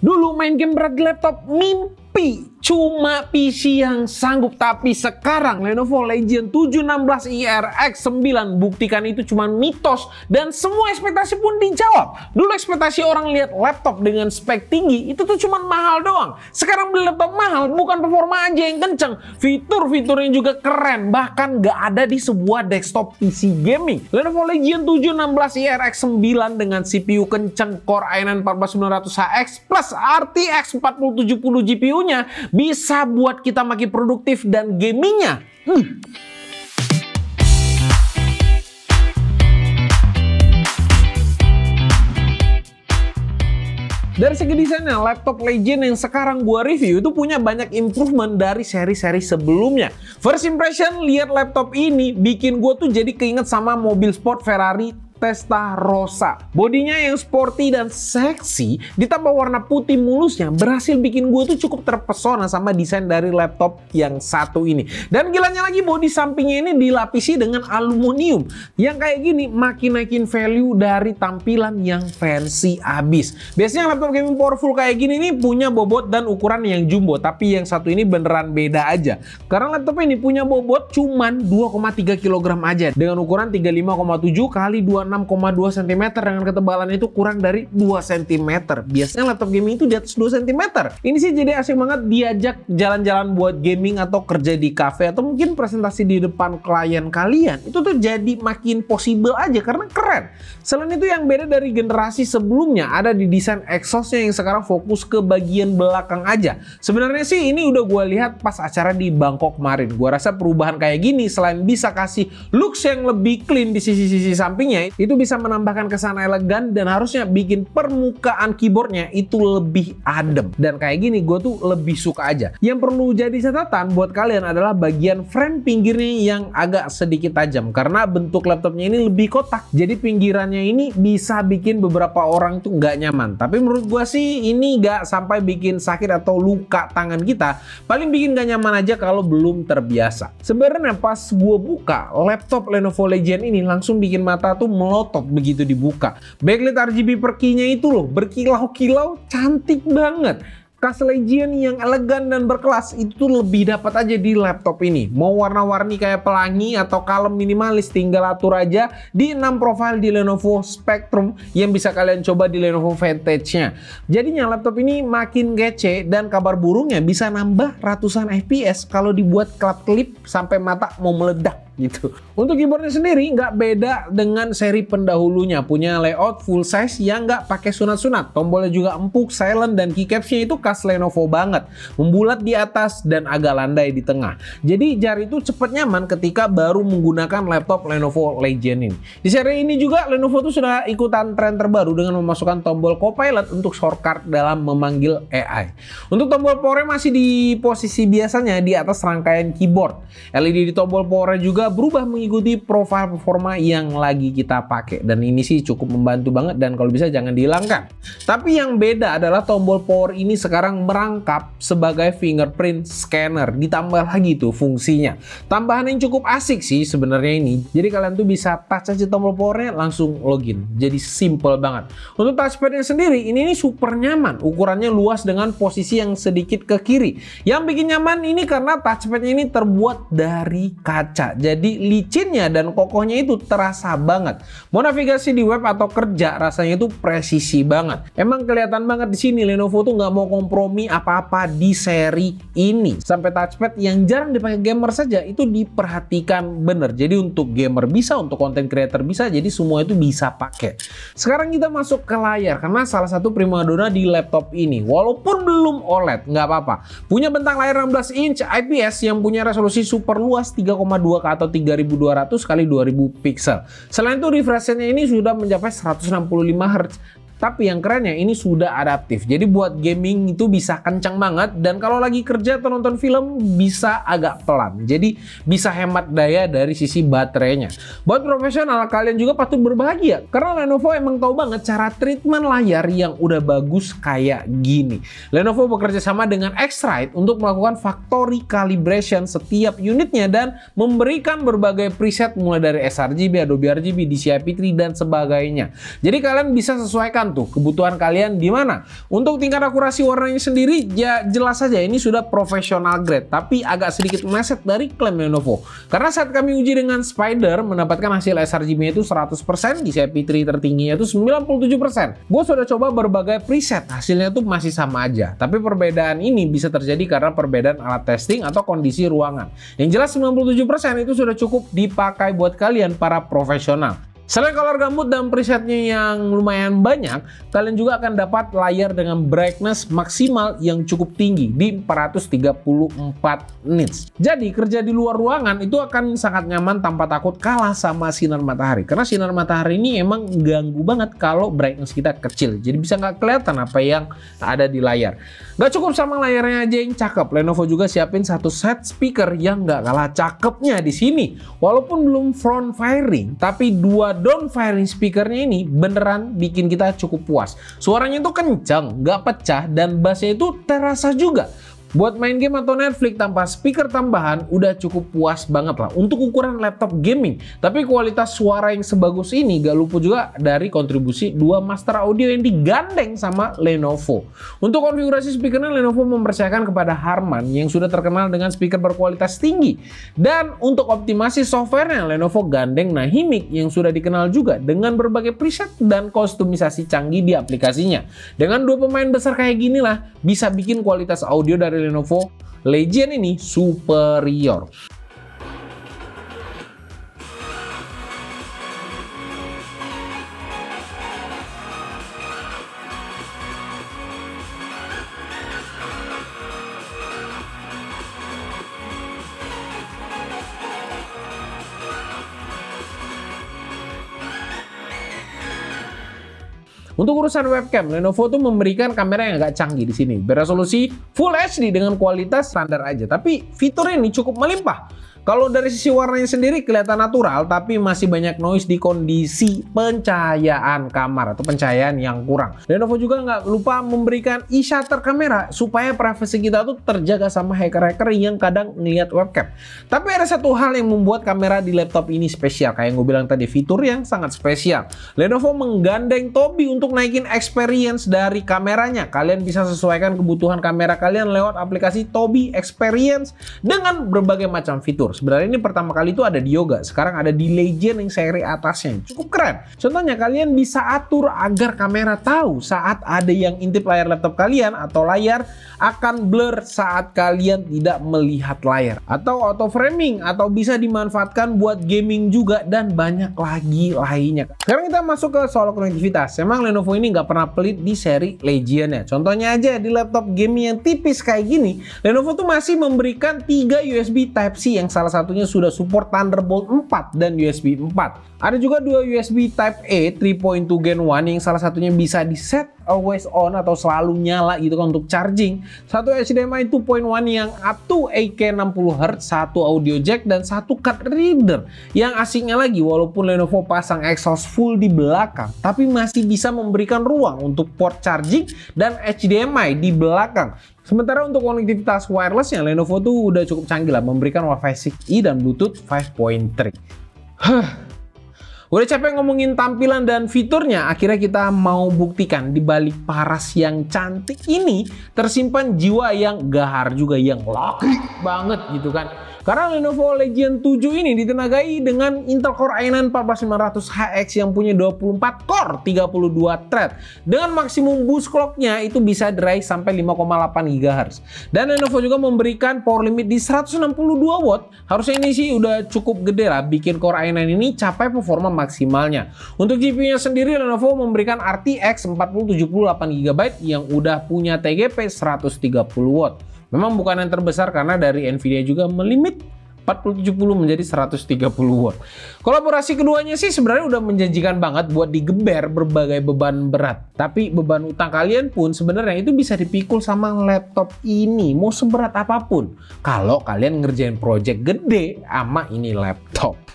Dulu main game berat di laptop, mimpi tapi cuma PC yang sanggup. Tapi sekarang Lenovo Legion 716 IRX 9 buktikan itu cuma mitos dan semua ekspektasi pun dijawab. Dulu ekspektasi orang lihat laptop dengan spek tinggi itu tuh cuma mahal doang. Sekarang beli laptop mahal bukan performa aja yang kenceng. Fitur-fiturnya juga keren bahkan nggak ada di sebuah desktop PC gaming. Lenovo Legion 716 IRX 9 dengan CPU kenceng Core i9 14900HX plus RTX 4070 GPU tentunya bisa buat kita makin produktif dan gamingnya. Hmm, Dari segi desainnya, laptop Legend yang sekarang gua review itu punya banyak improvement dari seri-seri sebelumnya. First impression, lihat laptop ini bikin gue tuh jadi keinget sama mobil sport Ferrari Rosa. Bodinya yang sporty dan seksi, ditambah warna putih mulusnya, berhasil bikin gue tuh cukup terpesona sama desain dari laptop yang satu ini. Dan gilanya lagi, bodi sampingnya ini dilapisi dengan aluminium. Yang kayak gini, makin naikin value dari tampilan yang fancy abis. Biasanya laptop gaming powerful kayak gini nih punya bobot dan ukuran yang jumbo, tapi yang satu ini beneran beda aja. Karena laptop ini punya bobot cuman 2,3 kg aja, dengan ukuran 35,7 kali 2 6,2 cm dengan ketebalan itu kurang dari 2 cm. Biasanya laptop gaming itu di atas 2 cm. Ini sih jadi asyik banget diajak jalan-jalan buat gaming atau kerja di cafe atau mungkin presentasi di depan klien kalian. Itu tuh jadi makin possible aja karena keren. Selain itu yang beda dari generasi sebelumnya ada di desain exhaustnya yang sekarang fokus ke bagian belakang aja. Sebenarnya sih ini udah gue lihat pas acara di Bangkok kemarin. Gue rasa perubahan kayak gini selain bisa kasih looks yang lebih clean di sisi-sisi sampingnya, itu bisa menambahkan kesan elegan dan harusnya bikin permukaan keyboardnya itu lebih adem. Dan kayak gini gue tuh lebih suka aja. Yang perlu jadi catatan buat kalian adalah bagian frame pinggirnya yang agak sedikit tajam karena bentuk laptopnya ini lebih kotak. Jadi pinggirannya ini bisa bikin beberapa orang tuh nggak nyaman. Tapi menurut gue sih ini nggak sampai bikin sakit atau luka tangan kita. Paling bikin nggak nyaman aja kalau belum terbiasa. Sebenarnya pas gue buka laptop Lenovo Legion ini langsung bikin mata tuh mau melotot begitu dibuka. Backlit RGB perkinya itu loh berkilau-kilau cantik banget. Kaselejian yang elegan dan berkelas itu lebih dapat aja di laptop ini. Mau warna-warni kayak pelangi atau kalem minimalis tinggal atur aja di 6 profil di Lenovo Spectrum yang bisa kalian coba di Lenovo Vantage-nya. Jadinya laptop ini makin kece dan kabar burungnya bisa nambah ratusan FPS kalau dibuat klap-klip sampai mata mau meledak gitu. Untuk keyboardnya sendiri nggak beda dengan seri pendahulunya, punya layout full size yang nggak pakai sunat-sunat. Tombolnya juga empuk, silent, dan keycapsnya itu khas Lenovo banget. Membulat di atas dan agak landai di tengah. Jadi jari itu cepat nyaman ketika baru menggunakan laptop Lenovo Legion ini. Di seri ini juga Lenovo tuh sudah ikutan tren terbaru dengan memasukkan tombol Copilot untuk shortcut dalam memanggil AI. Untuk tombol Power masih di posisi biasanya di atas rangkaian keyboard. LED di tombol Power juga juga berubah mengikuti profile performa yang lagi kita pakai dan ini sih cukup membantu banget dan kalau bisa jangan dihilangkan. Tapi yang beda adalah tombol power ini sekarang merangkap sebagai fingerprint scanner ditambah lagi tuh fungsinya. Tambahan yang cukup asik sih sebenarnya ini. Jadi kalian tuh bisa touch aja tombol powernya langsung login. Jadi simple banget. Untuk touchpadnya sendiri ini, ini super nyaman. Ukurannya luas dengan posisi yang sedikit ke kiri. Yang bikin nyaman ini karena touchpadnya ini terbuat dari kaca. Jadi jadi licinnya dan kokohnya itu terasa banget. Mau navigasi di web atau kerja rasanya itu presisi banget. Emang kelihatan banget di sini Lenovo tuh nggak mau kompromi apa-apa di seri ini. Sampai touchpad yang jarang dipakai gamer saja itu diperhatikan bener. Jadi untuk gamer bisa, untuk content creator bisa, jadi semua itu bisa pakai. Sekarang kita masuk ke layar karena salah satu primadona di laptop ini. Walaupun belum OLED, nggak apa-apa. Punya bentang layar 16 inch IPS yang punya resolusi super luas 3,2 k atau 3200 kali 2000 pixel. Selain itu refresh rate-nya ini sudah mencapai 165 Hz tapi yang kerennya ini sudah adaptif. Jadi buat gaming itu bisa kencang banget dan kalau lagi kerja atau nonton film bisa agak pelan. Jadi bisa hemat daya dari sisi baterainya. Buat profesional kalian juga patut berbahagia karena Lenovo emang tahu banget cara treatment layar yang udah bagus kayak gini. Lenovo bekerja sama dengan Xrite untuk melakukan factory calibration setiap unitnya dan memberikan berbagai preset mulai dari sRGB, Adobe RGB, DCI-P3 dan sebagainya. Jadi kalian bisa sesuaikan tuh, kebutuhan kalian di mana. Untuk tingkat akurasi warnanya sendiri, ya jelas saja ini sudah profesional grade, tapi agak sedikit meset dari klaim Lenovo. Karena saat kami uji dengan Spider, mendapatkan hasil sRGB-nya itu 100%, di CP3 tertingginya itu 97%. Gue sudah coba berbagai preset, hasilnya tuh masih sama aja. Tapi perbedaan ini bisa terjadi karena perbedaan alat testing atau kondisi ruangan. Yang jelas 97% itu sudah cukup dipakai buat kalian para profesional. Selain color gambut dan presetnya yang lumayan banyak, kalian juga akan dapat layar dengan brightness maksimal yang cukup tinggi di 434 nits. Jadi kerja di luar ruangan itu akan sangat nyaman tanpa takut kalah sama sinar matahari. Karena sinar matahari ini emang ganggu banget kalau brightness kita kecil. Jadi bisa nggak kelihatan apa yang ada di layar. Nggak cukup sama layarnya aja yang cakep. Lenovo juga siapin satu set speaker yang nggak kalah cakepnya di sini. Walaupun belum front firing, tapi dua down firing speakernya ini beneran bikin kita cukup puas. Suaranya itu kencang, nggak pecah, dan bassnya itu terasa juga. Buat main game atau Netflix tanpa speaker tambahan udah cukup puas banget lah untuk ukuran laptop gaming. Tapi kualitas suara yang sebagus ini gak lupa juga dari kontribusi dua master audio yang digandeng sama Lenovo. Untuk konfigurasi speakernya Lenovo mempercayakan kepada Harman yang sudah terkenal dengan speaker berkualitas tinggi. Dan untuk optimasi softwarenya Lenovo gandeng Nahimic yang sudah dikenal juga dengan berbagai preset dan kostumisasi canggih di aplikasinya. Dengan dua pemain besar kayak ginilah bisa bikin kualitas audio dari dari Lenovo Legion ini superior. Untuk urusan webcam, Lenovo tuh memberikan kamera yang agak canggih di sini. Beresolusi Full HD dengan kualitas standar aja, tapi fitur ini cukup melimpah. Kalau dari sisi warnanya sendiri kelihatan natural, tapi masih banyak noise di kondisi pencahayaan kamar atau pencahayaan yang kurang. Lenovo juga nggak lupa memberikan e-shutter kamera supaya privacy kita tuh terjaga sama hacker-hacker yang kadang ngeliat webcam. Tapi ada satu hal yang membuat kamera di laptop ini spesial, kayak yang gue bilang tadi, fitur yang sangat spesial. Lenovo menggandeng Tobi untuk naikin experience dari kameranya. Kalian bisa sesuaikan kebutuhan kamera kalian lewat aplikasi Tobii Experience dengan berbagai macam fitur. Sebenarnya ini pertama kali itu ada di Yoga, sekarang ada di Legend yang seri atasnya. Cukup keren. Contohnya kalian bisa atur agar kamera tahu saat ada yang intip layar laptop kalian atau layar akan blur saat kalian tidak melihat layar. Atau auto framing atau bisa dimanfaatkan buat gaming juga dan banyak lagi lainnya. Sekarang kita masuk ke soal konektivitas. Emang Lenovo Lenovo ini nggak pernah pelit di seri Legion ya. Contohnya aja di laptop gaming yang tipis kayak gini, Lenovo tuh masih memberikan 3 USB Type-C yang salah satunya sudah support Thunderbolt 4 dan USB 4. Ada juga dua USB Type-A 3.2 Gen 1 yang salah satunya bisa di set always on atau selalu nyala gitu kan untuk charging. Satu HDMI 2.1 yang up to 8 60Hz, satu audio jack dan satu card reader. Yang asiknya lagi walaupun Lenovo pasang exhaust full di belakang, tapi masih bisa memberikan ruang untuk port charging dan HDMI di belakang. Sementara untuk konektivitas wireless, yang Lenovo tuh udah cukup canggih lah memberikan Wi-Fi 6E dan Bluetooth 5.3. Udah capek ngomongin tampilan dan fiturnya, akhirnya kita mau buktikan di balik paras yang cantik ini tersimpan jiwa yang gahar juga yang laki banget gitu kan. Karena Lenovo Legion 7 ini ditenagai dengan Intel Core i9 14500HX yang punya 24 core, 32 thread. Dengan maksimum boost clocknya itu bisa dry sampai 5,8 GHz. Dan Lenovo juga memberikan power limit di 162 watt. Harusnya ini sih udah cukup gede lah bikin Core i9 ini capai performa maksimalnya. Untuk GPU-nya sendiri Lenovo memberikan RTX 4078 gb yang udah punya TGP 130W. Memang bukan yang terbesar karena dari Nvidia juga melimit 4070 menjadi 130 w Kolaborasi keduanya sih sebenarnya udah menjanjikan banget buat digeber berbagai beban berat. Tapi beban utang kalian pun sebenarnya itu bisa dipikul sama laptop ini mau seberat apapun. Kalau kalian ngerjain project gede ama ini laptop.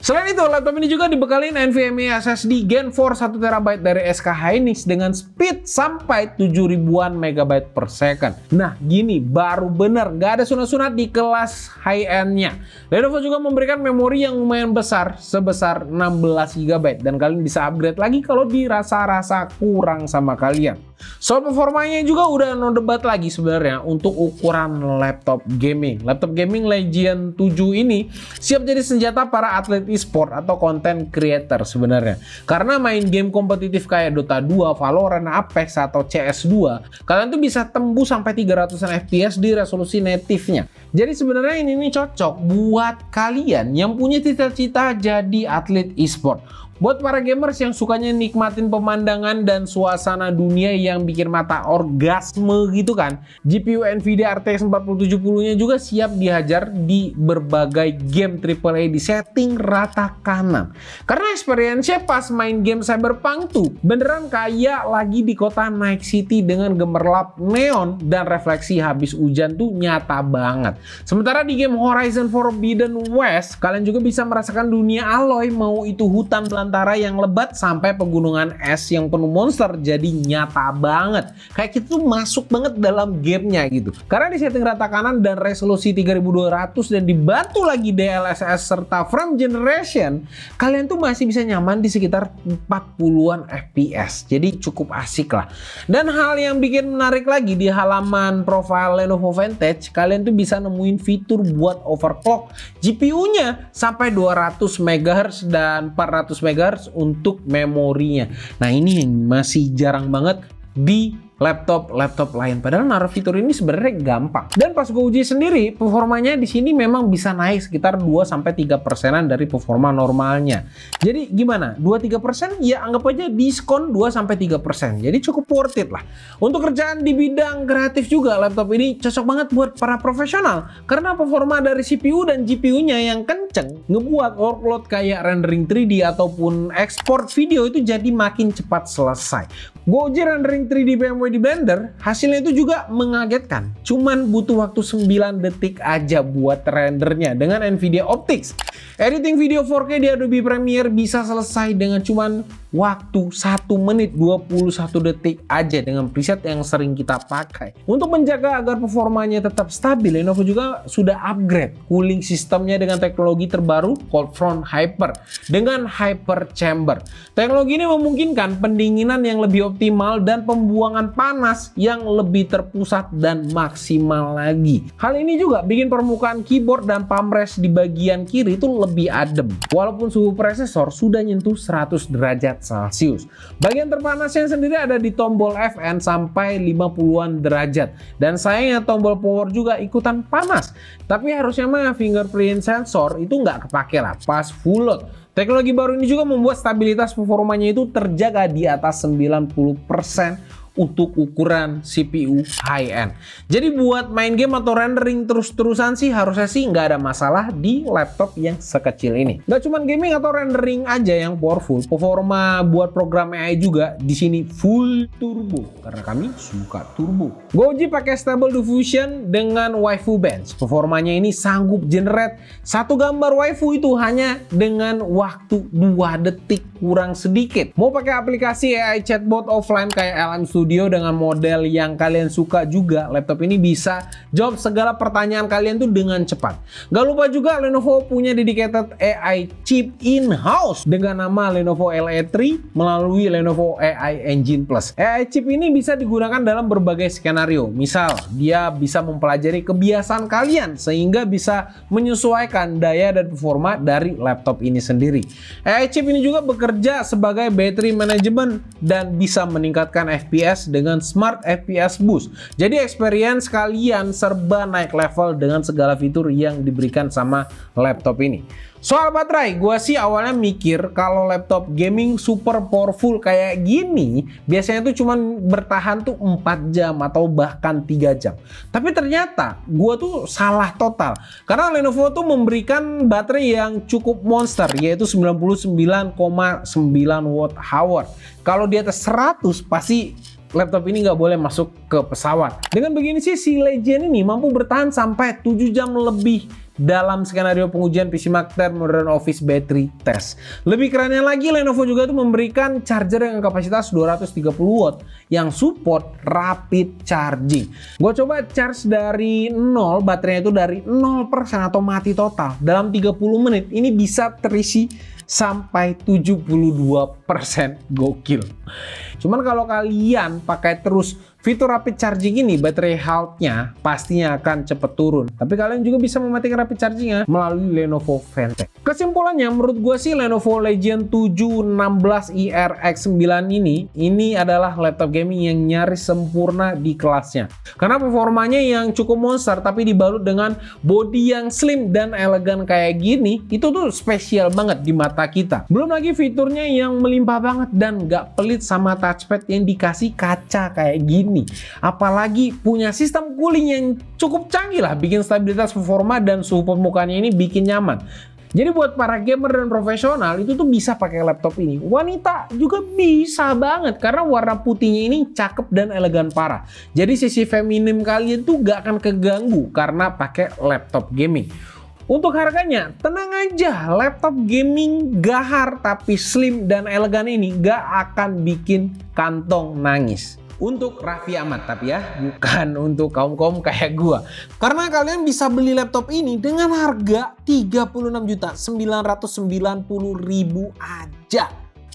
Selain itu, laptop ini juga dibekalin NVMe SSD Gen 4 1TB dari SK Hynix dengan speed sampai 7 ribuan megabyte per second. Nah, gini baru bener, nggak ada sunat-sunat di kelas high-end-nya. Lenovo juga memberikan memori yang lumayan besar, sebesar 16 GB. Dan kalian bisa upgrade lagi kalau dirasa-rasa kurang sama kalian. Soal performanya juga udah no debat lagi sebenarnya untuk ukuran laptop gaming. Laptop gaming Legion 7 ini siap jadi senjata para atlet e-sport atau konten creator sebenarnya. Karena main game kompetitif kayak Dota 2, Valorant, Apex atau CS2, kalian tuh bisa tembus sampai 300-an FPS di resolusi native-nya. Jadi sebenarnya ini ini cocok buat kalian yang punya cita-cita jadi atlet e-sport. Buat para gamers yang sukanya nikmatin pemandangan dan suasana dunia yang bikin mata orgasme gitu kan, GPU NVIDIA RTX 4070-nya juga siap dihajar di berbagai game AAA di setting rata kanan. Karena experience-nya pas main game Cyberpunk tuh beneran kayak lagi di kota Night City dengan gemerlap neon dan refleksi habis hujan tuh nyata banget. Sementara di game Horizon Forbidden West, kalian juga bisa merasakan dunia alloy mau itu hutan belantara antara yang lebat sampai pegunungan es yang penuh monster jadi nyata banget. Kayak kita tuh masuk banget dalam gamenya gitu. Karena di setting rata kanan dan resolusi 3200 dan dibantu lagi DLSS serta frame generation, kalian tuh masih bisa nyaman di sekitar 40-an FPS. Jadi cukup asik lah. Dan hal yang bikin menarik lagi di halaman profile Lenovo Vantage, kalian tuh bisa nemuin fitur buat overclock GPU-nya sampai 200 MHz dan 400 MHz guards untuk memorinya. Nah ini yang masih jarang banget di laptop-laptop lain. Padahal naruh fitur ini sebenarnya gampang. Dan pas gue uji sendiri, performanya di sini memang bisa naik sekitar 2-3 persenan dari performa normalnya. Jadi gimana? 2-3 persen? Ya anggap aja diskon 2-3 persen. Jadi cukup worth it lah. Untuk kerjaan di bidang kreatif juga, laptop ini cocok banget buat para profesional. Karena performa dari CPU dan GPU-nya yang kenceng, ngebuat workload kayak rendering 3D ataupun ekspor video itu jadi makin cepat selesai. Gue uji rendering 3D BMW di blender, hasilnya itu juga mengagetkan. Cuman butuh waktu 9 detik aja buat rendernya dengan Nvidia Optics. Editing video 4K di Adobe Premiere bisa selesai dengan cuman waktu 1 menit 21 detik aja dengan preset yang sering kita pakai. Untuk menjaga agar performanya tetap stabil, Lenovo juga sudah upgrade cooling sistemnya dengan teknologi terbaru Cold Front Hyper dengan Hyper Chamber. Teknologi ini memungkinkan pendinginan yang lebih optimal dan pembuangan panas yang lebih terpusat dan maksimal lagi. Hal ini juga bikin permukaan keyboard dan palm rest di bagian kiri itu lebih adem. Walaupun suhu prosesor sudah nyentuh 100 derajat derajat Celcius. Bagian terpanasnya sendiri ada di tombol FN sampai 50-an derajat. Dan sayangnya tombol power juga ikutan panas. Tapi harusnya mah fingerprint sensor itu nggak kepake lah pas full load. Teknologi baru ini juga membuat stabilitas performanya itu terjaga di atas 90% untuk ukuran CPU high-end. Jadi buat main game atau rendering terus-terusan sih harusnya sih nggak ada masalah di laptop yang sekecil ini. Nggak cuma gaming atau rendering aja yang powerful, performa buat program AI juga di sini full turbo karena kami suka turbo. Goji pakai Stable Diffusion dengan waifu bench. Performanya ini sanggup generate satu gambar waifu itu hanya dengan waktu 2 detik kurang sedikit. Mau pakai aplikasi AI chatbot offline kayak LM Studio studio dengan model yang kalian suka juga. Laptop ini bisa jawab segala pertanyaan kalian tuh dengan cepat. Gak lupa juga Lenovo punya dedicated AI chip in-house dengan nama Lenovo LE3 melalui Lenovo AI Engine Plus. AI chip ini bisa digunakan dalam berbagai skenario. Misal, dia bisa mempelajari kebiasaan kalian sehingga bisa menyesuaikan daya dan performa dari laptop ini sendiri. AI chip ini juga bekerja sebagai battery management dan bisa meningkatkan FPS FPS dengan Smart FPS Boost. Jadi experience kalian serba naik level dengan segala fitur yang diberikan sama laptop ini. Soal baterai, gue sih awalnya mikir kalau laptop gaming super powerful kayak gini, biasanya tuh cuman bertahan tuh 4 jam atau bahkan 3 jam. Tapi ternyata gue tuh salah total. Karena Lenovo tuh memberikan baterai yang cukup monster, yaitu 99,9 watt hour. Kalau di atas 100 pasti laptop ini nggak boleh masuk ke pesawat. Dengan begini sih si Legend ini mampu bertahan sampai 7 jam lebih dalam skenario pengujian PC Magter Modern Office Battery Test. Lebih kerennya lagi, Lenovo juga tuh memberikan charger dengan kapasitas 230 watt yang support rapid charging. Gue coba charge dari 0, baterainya itu dari 0% atau mati total. Dalam 30 menit ini bisa terisi sampai 72% gokil. Cuman kalau kalian pakai terus Fitur rapid charging ini baterai health-nya pastinya akan cepet turun. Tapi kalian juga bisa mematikan rapid charging-nya melalui Lenovo Ventec. Kesimpulannya menurut gue sih Lenovo Legion 716 IRX9 ini ini adalah laptop gaming yang nyaris sempurna di kelasnya. Karena performanya yang cukup monster tapi dibalut dengan body yang slim dan elegan kayak gini itu tuh spesial banget di mata kita. Belum lagi fiturnya yang melimpah banget dan nggak pelit sama touchpad yang dikasih kaca kayak gini ini. Apalagi punya sistem cooling yang cukup canggih lah, bikin stabilitas performa dan suhu permukaannya ini bikin nyaman. Jadi buat para gamer dan profesional itu tuh bisa pakai laptop ini. Wanita juga bisa banget karena warna putihnya ini cakep dan elegan parah. Jadi sisi feminim kalian tuh gak akan keganggu karena pakai laptop gaming. Untuk harganya, tenang aja, laptop gaming gahar tapi slim dan elegan ini gak akan bikin kantong nangis. Untuk Raffi Ahmad tapi ya, bukan untuk kaum-kaum kayak gua. Karena kalian bisa beli laptop ini dengan harga 36.990.000 aja.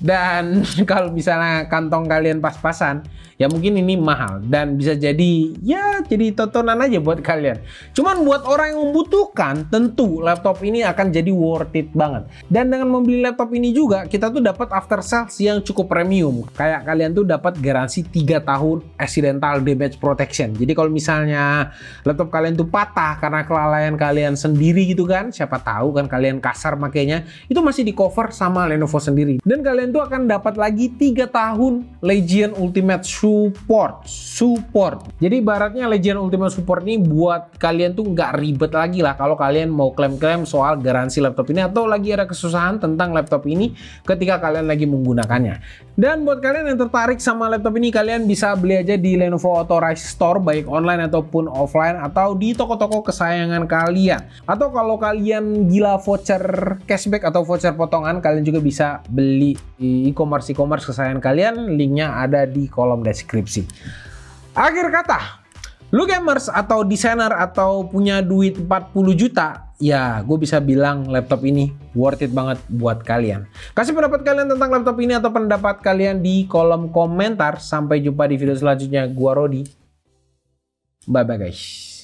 Dan kalau misalnya kantong kalian pas-pasan, ya mungkin ini mahal dan bisa jadi ya jadi tontonan aja buat kalian cuman buat orang yang membutuhkan tentu laptop ini akan jadi worth it banget dan dengan membeli laptop ini juga kita tuh dapat after sales yang cukup premium kayak kalian tuh dapat garansi 3 tahun accidental damage protection jadi kalau misalnya laptop kalian tuh patah karena kelalaian kalian sendiri gitu kan siapa tahu kan kalian kasar makanya itu masih di cover sama Lenovo sendiri dan kalian tuh akan dapat lagi 3 tahun Legion Ultimate support, support. Jadi baratnya Legend Ultimate Support ini buat kalian tuh nggak ribet lagi lah kalau kalian mau klaim-klaim soal garansi laptop ini atau lagi ada kesusahan tentang laptop ini ketika kalian lagi menggunakannya. Dan buat kalian yang tertarik sama laptop ini, kalian bisa beli aja di Lenovo Authorized Store baik online ataupun offline atau di toko-toko kesayangan kalian. Atau kalau kalian gila voucher cashback atau voucher potongan, kalian juga bisa beli e-commerce e-commerce kesayangan kalian. Linknya ada di kolom deskripsi skripsi. Akhir kata, lu gamers atau desainer atau punya duit 40 juta, ya gue bisa bilang laptop ini worth it banget buat kalian. Kasih pendapat kalian tentang laptop ini atau pendapat kalian di kolom komentar. Sampai jumpa di video selanjutnya. Gua Rodi. Bye-bye guys.